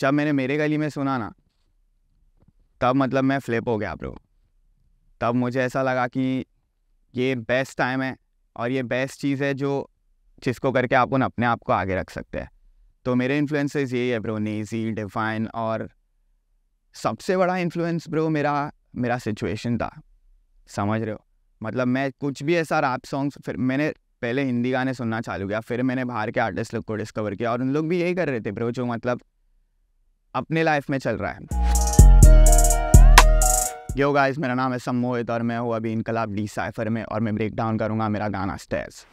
जब मैंने मेरे गली में सुना ना तब मतलब मैं फ्लिप हो गया ब्रो तब मुझे ऐसा लगा कि ये बेस्ट टाइम है और ये बेस्ट चीज़ है जो जिसको करके आप उन अपने आप को आगे रख सकते हैं तो मेरे इन्फ्लुएंसेस यही है ब्रो नेजी डिफाइन और सबसे बड़ा इन्फ्लुएंस ब्रो मेरा मेरा सिचुएशन था समझ रहे हो मतलब मैं कुछ भी ऐसा रैप सॉन्ग फिर मैंने पहले हिंदी गाने सुनना चालू किया फिर मैंने बाहर के आर्टिस्ट लोग को डिस्कवर किया और उन लोग भी यही कर रहे थे ब्रो जो मतलब अपने लाइफ में चल रहा है यो गाइस मेरा नाम है सम्मोहित और मैं हूँ अभी इनकलाब डी साइफर में और मैं ब्रेक डाउन करूँगा मेरा गाना स्टेज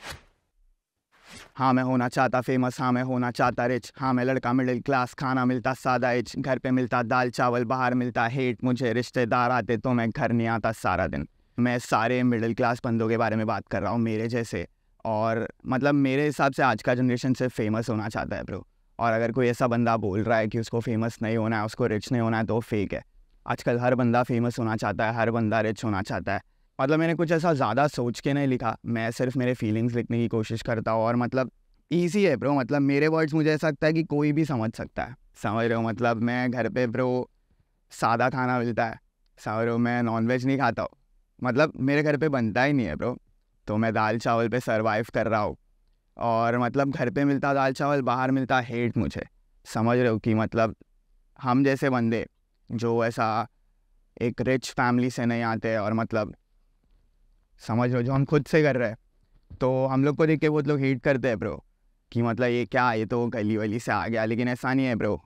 हाँ मैं होना चाहता फेमस हाँ मैं होना चाहता रिच हाँ मैं लड़का मिडिल क्लास खाना मिलता सादा इच घर पे मिलता दाल चावल बाहर मिलता हेट मुझे रिश्तेदार आते तो मैं घर नहीं आता सारा दिन मैं सारे मिडिल क्लास बंदों के बारे में बात कर रहा हूँ मेरे जैसे और मतलब मेरे हिसाब से आज का जनरेशन सिर्फ फेमस होना चाहता है ब्रो और अगर कोई ऐसा बंदा बोल रहा है कि उसको फेमस नहीं होना है उसको रिच नहीं होना है तो फेक है आजकल हर बंदा फेमस होना चाहता है हर बंदा रिच होना चाहता है मतलब मैंने कुछ ऐसा ज़्यादा सोच के नहीं लिखा मैं सिर्फ मेरे फीलिंग्स लिखने की कोशिश करता हूँ और मतलब ईजी है ब्रो मतलब मेरे वर्ड्स मुझे ऐसा लगता है कि कोई भी समझ सकता है समझ रहे हो मतलब मैं घर पे ब्रो सादा खाना मिलता है समझ रहे हो मैं नॉनवेज नहीं खाता हूँ मतलब मेरे घर पे बनता ही नहीं है ब्रो तो मैं दाल चावल पे सर्वाइव कर रहा हूँ और मतलब घर पे मिलता दाल चावल बाहर मिलता हेट मुझे समझ रहे हो कि मतलब हम जैसे बंदे जो ऐसा एक रिच फैमिली से नहीं आते और मतलब समझ रहे हो जो हम खुद से कर रहे हैं तो हम लोग को देख के बहुत लोग हेट करते हैं ब्रो कि मतलब ये क्या ये तो गली वली से आ गया लेकिन ऐसा नहीं है ब्रो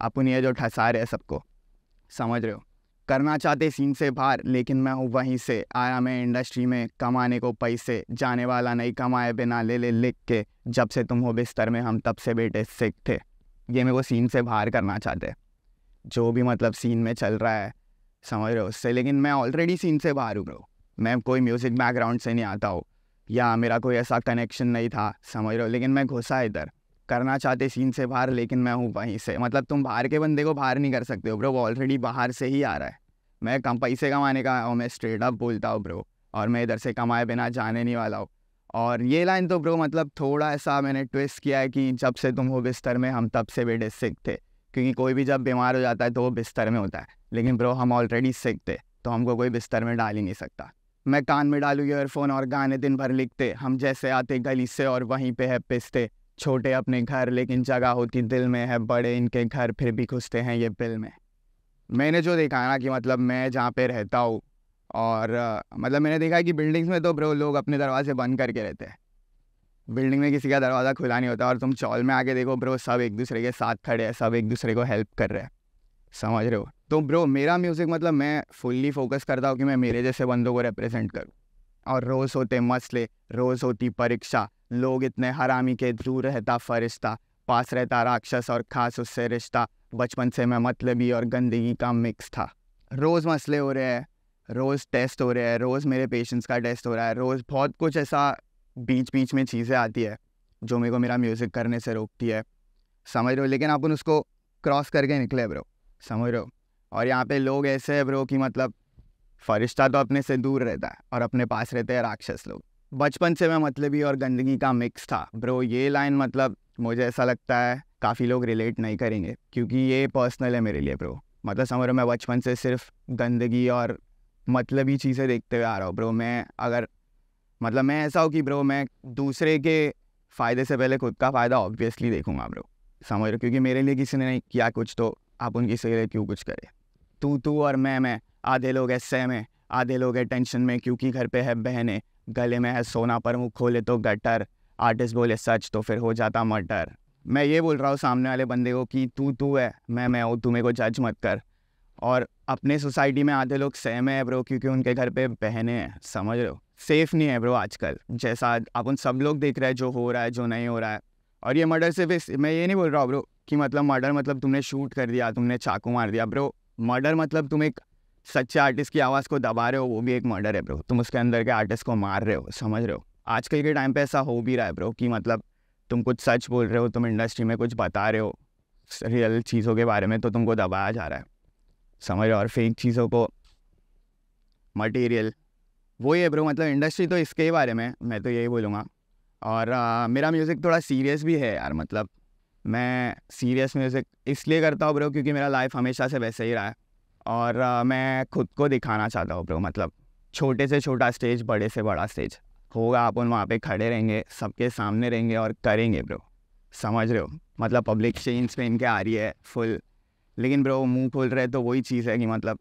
अपन ये जो ठसा रहे हैं सबको समझ रहे हो करना चाहते सीन से बाहर लेकिन मैं हूँ वहीं से आया मैं इंडस्ट्री में कमाने को पैसे जाने वाला नहीं कमाए बिना ले ले लिख के जब से तुम हो बिस्तर में हम तब से बेटे सिख थे ये मेरे को सीन से बाहर करना चाहते जो भी मतलब सीन में चल रहा है समझ रहे हो उससे लेकिन मैं ऑलरेडी सीन से बाहर हूँ मैं कोई म्यूज़िक बैकग्राउंड से नहीं आता हूँ या मेरा कोई ऐसा कनेक्शन नहीं था समझ रहे हो लेकिन मैं घुसा इधर करना चाहते सीन से बाहर लेकिन मैं हूँ वहीं से मतलब तुम बाहर के बंदे को बाहर नहीं कर सकते हो ब्रो वो ऑलरेडी बाहर से ही आ रहा है मैं कम पैसे कमाने का हूँ मैं स्ट्रेट अप बोलता हूँ ब्रो और मैं इधर से कमाए बिना जाने नहीं वाला हूँ और ये लाइन तो ब्रो मतलब थोड़ा ऐसा मैंने ट्विस्ट किया है कि जब से तुम हो बिस्तर में हम तब से बेटे सिख थे क्योंकि कोई भी जब बीमार हो जाता है तो वो बिस्तर में होता है लेकिन ब्रो हम ऑलरेडी सिख थे तो हमको कोई बिस्तर में डाल ही नहीं सकता मैं कान में डालू ईयरफोन और गाने दिन भर लिखते हम जैसे आते गली से और वहीं पे है पिसते छोटे अपने घर लेकिन जगह होती दिल में है बड़े इनके घर फिर भी घुसते हैं ये बिल में मैंने जो देखा ना कि मतलब मैं जहाँ पे रहता हूँ और मतलब मैंने देखा कि बिल्डिंग्स में तो ब्रो लोग अपने दरवाजे बंद करके रहते हैं बिल्डिंग में किसी का दरवाज़ा खुला नहीं होता और तुम चौल में आके देखो ब्रो सब एक दूसरे के साथ खड़े हैं सब एक दूसरे को हेल्प कर रहे हैं समझ रहे हो तो ब्रो मेरा म्यूज़िक मतलब मैं फुल्ली फोकस करता हूँ कि मैं मेरे जैसे बंदों को रिप्रेजेंट करूँ और रोज़ होते मसले रोज़ होती परीक्षा लोग इतने हरामी के दूर रहता फरिश्ता पास रहता राक्षस और खास उससे रिश्ता बचपन से मैं मतलबी और गंदगी का मिक्स था रोज़ मसले हो रहे हैं रोज़ टेस्ट हो रहे हैं रोज़ मेरे पेशेंस का टेस्ट हो रहा है रोज़ बहुत कुछ ऐसा बीच बीच में चीज़ें आती है जो मेरे को मेरा म्यूज़िक करने से रोकती है समझ रहे हो लेकिन अपन उसको क्रॉस करके निकले ब्रो समझ रहे हो और यहाँ पे लोग ऐसे है ब्रो कि मतलब फरिश्ता तो अपने से दूर रहता है और अपने पास रहते हैं राक्षस लोग बचपन से मैं मतलबी और गंदगी का मिक्स था ब्रो ये लाइन मतलब मुझे ऐसा लगता है काफ़ी लोग रिलेट नहीं करेंगे क्योंकि ये पर्सनल है मेरे लिए ब्रो मतलब समझ रहा मैं बचपन से सिर्फ गंदगी और मतलबी चीज़ें देखते हुए आ रहा हूँ ब्रो मैं अगर मतलब मैं ऐसा हूँ कि ब्रो मैं दूसरे के फ़ायदे से पहले खुद का फ़ायदा ऑब्वियसली देखूंगा ब्रो समझ रहे क्योंकि मेरे लिए किसी ने नहीं किया कुछ तो आप उनकी सही क्यों कुछ करें तू तू और मैं मैं आधे लोग ऐसे में आधे लोग है टेंशन में क्योंकि घर पे है बहनें गले में है सोना पर प्रमुख खोले तो गटर आर्टिस्ट बोले सच तो फिर हो जाता मर्डर मैं ये बोल रहा हूँ सामने वाले बंदे को कि तू तू है मैं मैं हूँ तुम्हें को जज मत कर और अपने सोसाइटी में आधे लोग सहमे हैं ब्रो क्योंकि उनके घर पे बहने हैं समझ रहे हो सेफ नहीं है ब्रो आजकल जैसा आप उन सब लोग देख रहे हैं जो हो रहा है जो नहीं हो रहा है और ये मर्डर सिर्फ इस मैं ये नहीं बोल रहा हूँ ब्रो कि मतलब मर्डर मतलब तुमने शूट कर दिया तुमने चाकू मार दिया ब्रो मर्डर मतलब तुम एक सच्चे आर्टिस्ट की आवाज़ को दबा रहे हो वो भी एक मर्डर है ब्रो तुम उसके अंदर के आर्टिस्ट को मार रहे हो समझ रहे हो आजकल के टाइम पे ऐसा हो भी रहा है ब्रो कि मतलब तुम कुछ सच बोल रहे हो तुम इंडस्ट्री में कुछ बता रहे हो रियल चीज़ों के बारे में तो तुमको दबाया जा रहा है समझ रहे हो और फेक चीज़ों को मटेरियल वही है ब्रो मतलब इंडस्ट्री तो इसके ही बारे में मैं तो यही बोलूँगा और आ, मेरा म्यूज़िक थोड़ा सीरियस भी है यार मतलब मैं सीरियस म्यूज़िक इसलिए करता हूँ ब्रो क्योंकि मेरा लाइफ हमेशा से वैसे ही रहा है और uh, मैं खुद को दिखाना चाहता हूँ ब्रो मतलब छोटे से छोटा स्टेज बड़े से बड़ा स्टेज होगा आप उन वहाँ पे खड़े रहेंगे सबके सामने रहेंगे और करेंगे ब्रो समझ रहे हो मतलब पब्लिक चेंज पे इनके आ रही है फुल लेकिन ब्रो मुंह खोल रहे तो वही चीज़ है कि मतलब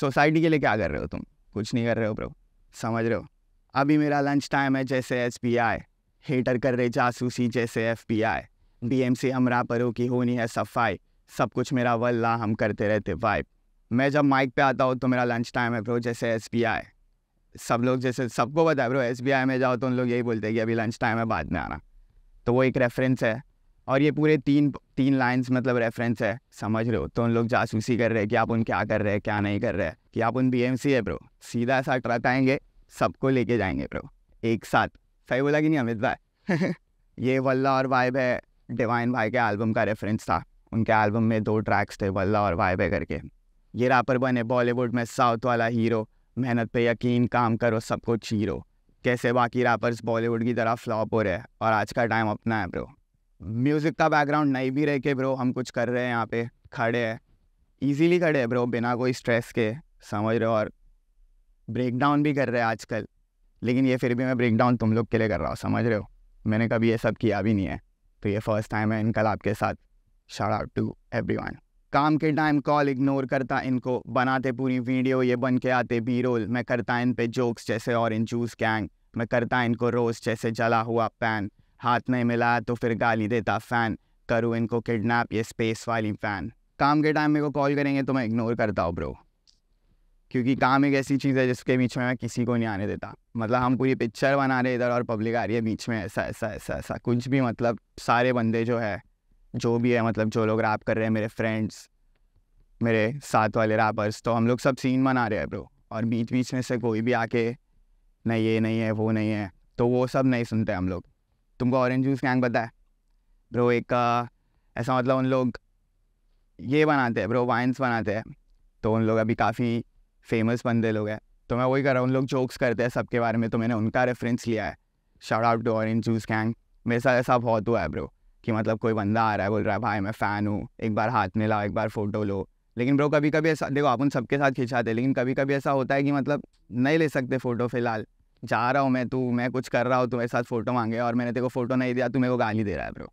सोसाइटी के लिए क्या कर रहे हो तुम कुछ नहीं कर रहे हो ब्रो समझ रहे हो अभी मेरा लंच टाइम है जैसे एस हेटर कर रहे जासूसी जैसे F B I B M C हमरा परो की होनी है सफाई सब कुछ मेरा वल्ला हम करते रहते वाइब मैं जब माइक पे आता हूँ तो मेरा लंच टाइम है ब्रो जैसे एस सब लोग जैसे सबको पता है ब्रो एस में जाओ तो उन लोग यही बोलते हैं कि अभी लंच टाइम है बाद में आना तो वो एक रेफरेंस है और ये पूरे तीन तीन लाइंस मतलब रेफरेंस है समझ रहे हो तो उन लोग जासूसी कर रहे हैं कि आप उन क्या कर रहे हैं क्या नहीं कर रहे हैं कि आप उन बी है ब्रो सीधा ऐसा ट्रक आएंगे सबको लेके जाएंगे ब्रो एक साथ सही बोला कि नहीं अमित भाई ये वल्ला और वाइब है डिवाइन भाई के एल्बम का रेफरेंस था उनके एल्बम में दो ट्रैक्स थे वल्ला और वाइब है करके ये रापर बने बॉलीवुड में साउथ वाला हीरो मेहनत पे यकीन काम करो सब कुछ हीरो कैसे बाकी रैपर्स बॉलीवुड की तरह फ्लॉप हो रहे हैं और आज का टाइम अपना है ब्रो म्यूज़िक का बैकग्राउंड नहीं भी रह के ब्रो हम कुछ कर रहे हैं यहाँ पे खड़े हैं ईजीली खड़े हैं ब्रो बिना कोई स्ट्रेस के समझ रहे हो और ब्रेक डाउन भी कर रहे हैं आजकल लेकिन ये फिर भी मैं ब्रेकडाउन तुम लोग के लिए कर रहा हूँ समझ रहे हो मैंने कभी ये सब किया भी नहीं है तो ये फर्स्ट टाइम है इनकल आपके साथ shout out to everyone काम के टाइम कॉल इग्नोर करता इनको बनाते पूरी वीडियो ये बन के आते बी रोल मैं करता इन पे जोक्स जैसे और इन जूस कैंग मैं करता इनको रोज़ जैसे जला हुआ पैन हाथ नहीं मिला तो फिर गाली देता फ़ैन करूँ इनको किडनैप ये स्पेस वाली फ़ैन काम के टाइम मेरे को कॉल करेंगे तो मैं इग्नोर करता हूँ ब्रो क्योंकि काम एक ऐसी चीज़ है जिसके बीच में मैं किसी को नहीं आने देता मतलब हम पूरी पिक्चर बना रहे इधर और पब्लिक आ रही है बीच में ऐसा ऐसा ऐसा ऐसा कुछ भी मतलब सारे बंदे जो है जो भी है मतलब जो लोग रैप कर रहे हैं मेरे फ्रेंड्स मेरे साथ वाले रैपर्स तो हम लोग सब सीन बना रहे हैं ब्रो और बीच बीच में से कोई भी आके नहीं ये नहीं है वो नहीं है तो वो सब नहीं सुनते हम लोग तुमको ऑरेंज जूस गैंग पता है ब्रो एक ऐसा मतलब उन लोग ये बनाते हैं ब्रो वाइन्स बनाते हैं तो उन लोग अभी काफ़ी फेमस बंदे लोग हैं तो मैं वही कर रहा हूँ उन लोग जोक्स करते हैं सबके बारे में तो मैंने उनका रेफरेंस लिया है shout out to orange juice gang मेरे साथ ऐसा बहुत हुआ है ब्रो कि मतलब कोई बंदा आ रहा है बोल रहा है भाई मैं फ़ैन हूँ एक बार हाथ में लाओ एक बार फ़ोटो लो लेकिन ब्रो कभी कभी ऐसा देखो अपन सबके साथ खिंचाते लेकिन कभी कभी ऐसा होता है कि मतलब नहीं ले सकते फ़ोटो फ़िलहाल जा रहा हूँ मैं तू मैं कुछ कर रहा हूँ तुम्हारे साथ फ़ोटो मांगे और मैंने तेरे को फ़ोटो नहीं दिया तू मेरे को गाली दे रहा है ब्रो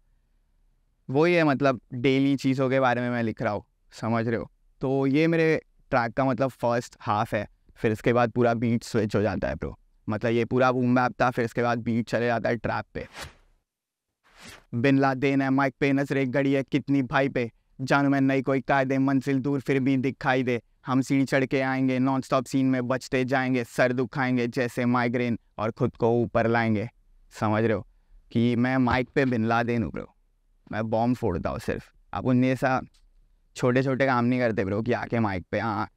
वही है मतलब डेली चीज़ों के बारे में मैं लिख रहा हूँ समझ रहे हो तो ये मेरे ट्रैक का मतलब फर्स्ट हाफ है फिर इसके बाद पूरा बीट स्विच हो जाता है ब्रो मतलब ये पूरा बूम बैप था फिर इसके बाद बीट चले जाता है ट्रैप पे बिन लादेन है माइक पे नजरे गड़ी है कितनी भाई पे जानू मैं नई कोई कायदे मंजिल दूर फिर भी दिखाई दे हम सीढ़ी चढ़ के आएंगे नॉन स्टॉप सीन में बचते जाएंगे सर दुखाएंगे जैसे माइग्रेन और खुद को ऊपर लाएंगे समझ रहे हो कि मैं माइक पे बिन लादेन हूँ ब्रो मैं बॉम्ब फोड़ता हूँ सिर्फ आप उन ऐसा छोटे छोटे काम नहीं करते ब्रो कि आके माइक पे हाँ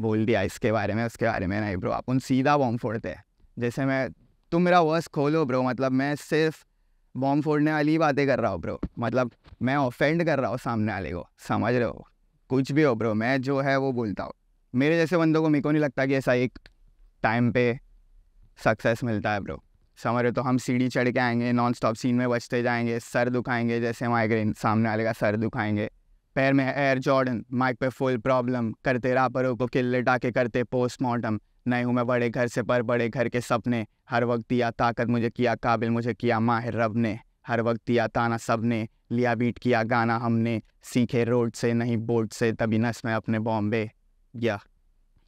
बोल दिया इसके बारे में उसके बारे में नहीं ब्रो आप उन सीधा बॉम्ब फोड़ते हैं जैसे मैं तुम मेरा वर्स खोलो ब्रो मतलब मैं सिर्फ बॉम्ब फोड़ने वाली बातें कर रहा हो ब्रो मतलब मैं ऑफेंड कर रहा हूँ सामने वाले को समझ रहे हो कुछ भी हो ब्रो मैं जो है वो बोलता हूँ मेरे जैसे बंदों को मेरे को नहीं लगता कि ऐसा एक टाइम पे सक्सेस मिलता है ब्रो समझ रहे हो तो हम सीढ़ी चढ़ के आएंगे नॉन स्टॉप सीन में बचते जाएंगे सर दुखाएंगे जैसे माइग्रेन सामने वाले का सर दुखाएंगे पैर में एयर जॉर्डन माइक पे फुल प्रॉब्लम करते रापरों को किल्ले के करते पोस्टमार्टम नहीं हूँ मैं बड़े घर से पर बड़े घर के सपने हर वक्त दिया ताकत मुझे किया काबिल मुझे किया माहिर रब ने हर वक्त दिया ताना सब ने लिया बीट किया गाना हमने सीखे रोड से नहीं बोर्ड से तभी नस में अपने बॉम्बे या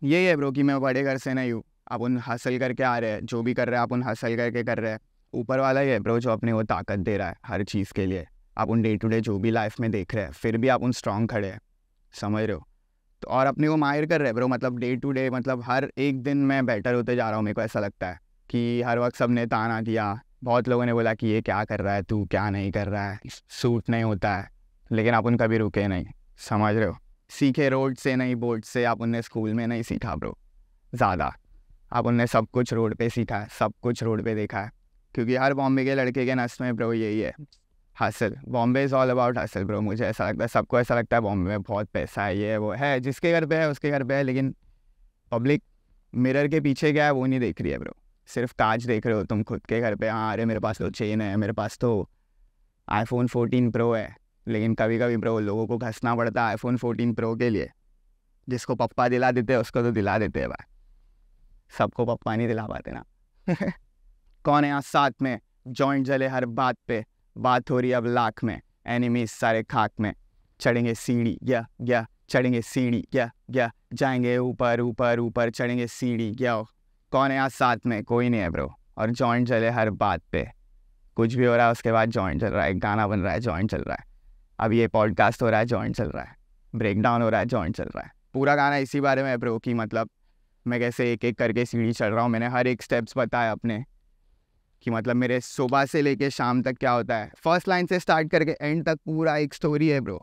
यही है ब्रो कि मैं बड़े घर से नहीं हूँ आप उन हासिल करके आ रहे हैं जो भी कर रहे हैं आप उन हासिल करके कर रहे हैं ऊपर वाला ही है ब्रो जो अपने वो ताकत दे रहा है हर चीज़ के लिए आप उन डे टू डे जो भी लाइफ में देख रहे हैं फिर भी आप उन स्ट्रांग खड़े हैं समझ रहे हो तो और अपने को माहिर कर रहे हैं ब्रो मतलब डे टू डे मतलब हर एक दिन मैं बेटर होते जा रहा हूँ मेरे को ऐसा लगता है कि हर वक्त सब ने ताना दिया बहुत लोगों ने बोला कि ये क्या कर रहा है तू क्या नहीं कर रहा है सूट नहीं होता है लेकिन आप उन कभी रुके नहीं समझ रहे हो सीखे रोड से नहीं बोर्ड से आप उनने स्कूल में नहीं सीखा ब्रो ज़्यादा आप उनने सब कुछ रोड पे सीखा है सब कुछ रोड पे देखा है क्योंकि हर बॉम्बे के लड़के के नस में ब्रो यही है हासिल बॉम्बे इज़ ऑल अबाउट हासिल ब्रो मुझे ऐसा लगता है सबको ऐसा लगता है बॉम्बे में बहुत पैसा है ये वो है जिसके घर पे है उसके घर पे है लेकिन पब्लिक मिरर के पीछे क्या है वो नहीं देख रही है ब्रो सिर्फ ताज देख रहे हो तुम खुद के घर पे हाँ अरे मेरे पास तो चेन है मेरे पास तो आईफोन फ़ोटीन प्रो है लेकिन कभी कभी ब्रो लोगों को घसना पड़ता है आईफोन फ़ोटीन प्रो के लिए जिसको पप्पा दिला देते हैं उसको तो दिला देते हैं भाई सबको पप्पा नहीं दिला पाते ना कौन है यहाँ साथ में जॉइंट जले हर बात पे बात हो रही है अब लाख में एनिमी सारे खाक में चढ़ेंगे सीढ़ी या या चढ़ेंगे सीढ़ी या या जाएंगे ऊपर ऊपर ऊपर चढ़ेंगे सीढ़ी या कौन है यार साथ में कोई नहीं है ब्रो और जॉइंट चले हर बात पे कुछ भी हो रहा है उसके बाद जॉइंट चल रहा है गाना बन रहा है जॉइंट चल रहा है अब ये पॉडकास्ट हो रहा है जॉइंट चल रहा है ब्रेक डाउन हो रहा है जॉइंट चल रहा है पूरा गाना इसी बारे में ब्रो कि मतलब मैं कैसे एक एक करके सीढ़ी चढ़ रहा हूँ मैंने हर एक स्टेप्स बताया अपने कि मतलब मेरे सुबह से लेके शाम तक क्या होता है फर्स्ट लाइन से स्टार्ट करके एंड तक पूरा एक स्टोरी है ब्रो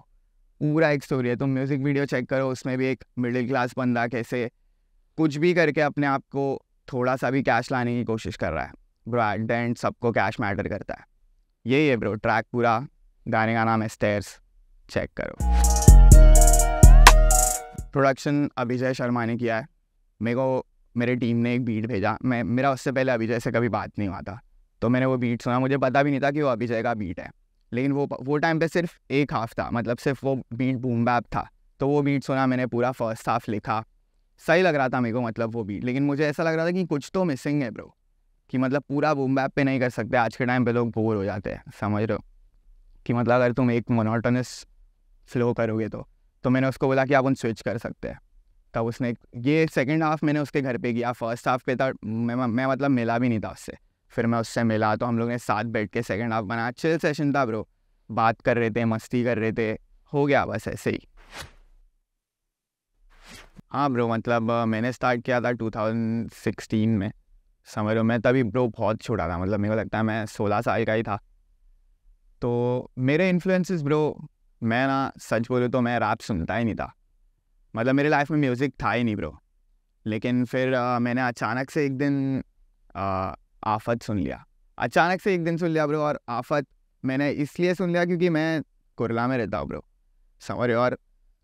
पूरा एक स्टोरी है तुम म्यूज़िक वीडियो चेक करो उसमें भी एक मिडिल क्लास बंदा कैसे कुछ भी करके अपने आप को थोड़ा सा भी कैश लाने की कोशिश कर रहा है ब्रो एट द एंड सबको कैश मैटर करता है यही है ब्रो ट्रैक पूरा गाने का नाम है स्टेयर्स चेक करो प्रोडक्शन अभिजय शर्मा ने किया है मेरे को मेरे टीम ने एक बीट भेजा मैं मेरा उससे पहले अभिजय से कभी बात नहीं हुआ था तो मैंने वो बीट सुना मुझे पता भी नहीं था कि वो अभी का बीट है लेकिन वो वो टाइम पे सिर्फ एक हाफ था मतलब सिर्फ वो बीट बूम बैप था तो वो बीट सुना मैंने पूरा फर्स्ट हाफ लिखा सही लग रहा था मेरे को मतलब वो बीट लेकिन मुझे ऐसा लग रहा था कि कुछ तो मिसिंग है ब्रो कि मतलब पूरा बूम बैप पे नहीं कर सकते आज के टाइम पे लोग बोर हो जाते हैं समझ रहे हो कि मतलब अगर तुम एक मोनोटोनस फ्लो करोगे तो तो मैंने उसको बोला कि आप उन स्विच कर सकते हैं तब उसने ये सेकेंड हाफ मैंने उसके घर पे किया फर्स्ट हाफ पे था मैं मैं मतलब मिला भी नहीं था उससे फिर मैं उससे मिला तो हम लोग ने साथ बैठ के सेकेंड हाफ बनाया चिल सेशन था ब्रो बात कर रहे थे मस्ती कर रहे थे हो गया बस ऐसे ही हाँ ब्रो मतलब मैंने स्टार्ट किया था 2016 में समझ लो मैं तभी ब्रो बहुत छोटा था मतलब मेरे को लगता है मैं 16 साल का ही था तो मेरे इन्फ्लुएंसेस ब्रो मैं ना सच बोलूँ तो मैं रात सुनता ही नहीं था मतलब मेरे लाइफ में म्यूज़िक था ही नहीं ब्रो लेकिन फिर आ, मैंने अचानक से एक दिन आ, आफत सुन लिया अचानक से एक दिन सुन लिया ब्रो और आफत मैंने इसलिए सुन लिया क्योंकि मैं कुरला में रहता हूँ ब्रो समझ और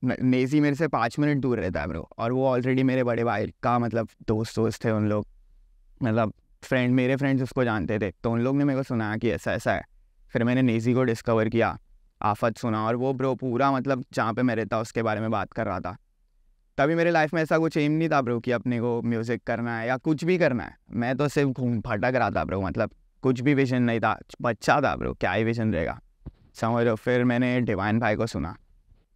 नेजी मेरे से पाँच मिनट दूर रहता है ब्रो और वो ऑलरेडी मेरे बड़े भाई का मतलब दोस्त दोस्त थे उन लोग मतलब फ्रेंड मेरे फ्रेंड्स उसको जानते थे तो उन लोग ने मेरे को सुनाया कि ऐसा ऐसा है फिर मैंने नेजी को डिस्कवर किया आफत सुना और वो ब्रो पूरा मतलब जहाँ पे मैं रहता उसके बारे में बात कर रहा था तभी मेरे लाइफ में ऐसा कुछ एम नहीं था ब्रो कि अपने को म्यूज़िक करना है या कुछ भी करना है मैं तो सिर्फ घूम फटक रहा था ब्रो मतलब कुछ भी विजन नहीं था बच्चा था ब्रो क्या ही विजन रहेगा समझ लो फिर मैंने डिवाइन भाई को सुना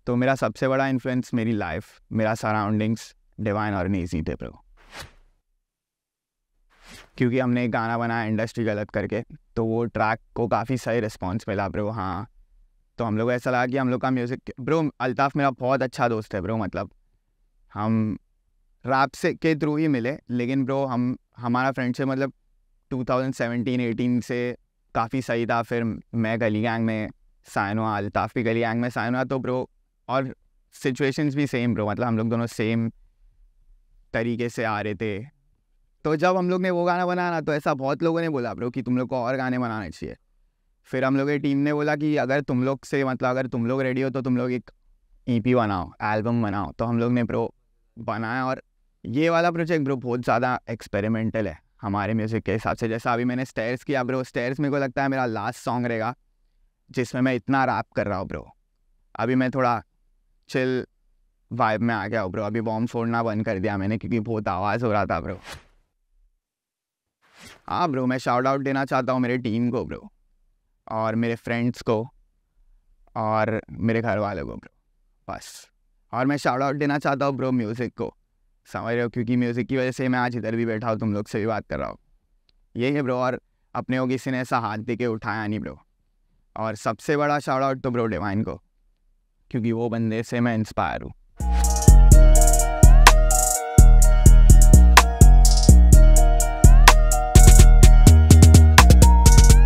तो मेरा सबसे बड़ा इन्फ्लुएंस मेरी लाइफ मेरा सराउंडिंग्स डिवाइन और नेजी थे ब्रो क्योंकि हमने एक गाना बनाया इंडस्ट्री गलत करके तो वो ट्रैक को काफ़ी सही रिस्पॉन्स मिला ब्रो हाँ तो हम लोग को ऐसा लगा कि हम लोग का म्यूज़िक ब्रो अल्ताफ़ मेरा बहुत अच्छा दोस्त है ब्रो मतलब हम रैप से के थ्रू ही मिले लेकिन ब्रो हम हमारा फ्रेंडशिप मतलब 2017-18 से काफ़ी सही था फिर मैं गली गैंग में साइनो अलताफ़ तो भी गली गैंग में साइनो तो ब्रो और सिचुएशंस भी सेम ब्रो मतलब हम लोग दोनों सेम तरीके से आ रहे थे तो जब हम लोग ने वो गाना बनाना तो ऐसा बहुत लोगों ने बोला ब्रो कि तुम लोग को और गाने बनाने चाहिए फिर हम लोग की टीम ने बोला कि अगर तुम लोग से मतलब अगर तुम लोग रेडी हो तो तुम लोग एक ई e बनाओ एल्बम बनाओ तो हम लोग ने ब्रो बनाया और ये वाला प्रोजेक्ट ब्रो बहुत ज़्यादा एक्सपेरिमेंटल है हमारे म्यूज़िक के हिसाब से जैसा अभी मैंने स्टेयर्स किया ब्रो स्टेयर्स मेरे को लगता है मेरा लास्ट सॉन्ग रहेगा जिसमें मैं इतना रैप कर रहा हूँ ब्रो अभी मैं थोड़ा चिल वाइब में आ गया हूँ ब्रो अभी बॉम्ब फोड़ना बंद कर दिया मैंने क्योंकि बहुत आवाज़ हो रहा था ब्रो हाँ ब्रो मैं शाउट आउट देना चाहता हूँ मेरे टीम को ब्रो और मेरे फ्रेंड्स को और मेरे घर वालों को ब्रो बस और मैं शार्ट आउट देना चाहता हूँ ब्रो म्यूज़िक को समझ रहे हो क्योंकि म्यूज़िक की वजह से मैं आज इधर भी बैठा हूँ तुम लोग से भी बात कर रहा हूँ यही है ब्रो और अपने को किसी ने ऐसा हाथ दे के उठाया नहीं ब्रो और सबसे बड़ा शार्ट आउट तो ब्रो डिवाइन को क्योंकि वो बंदे से मैं इंस्पायर हूँ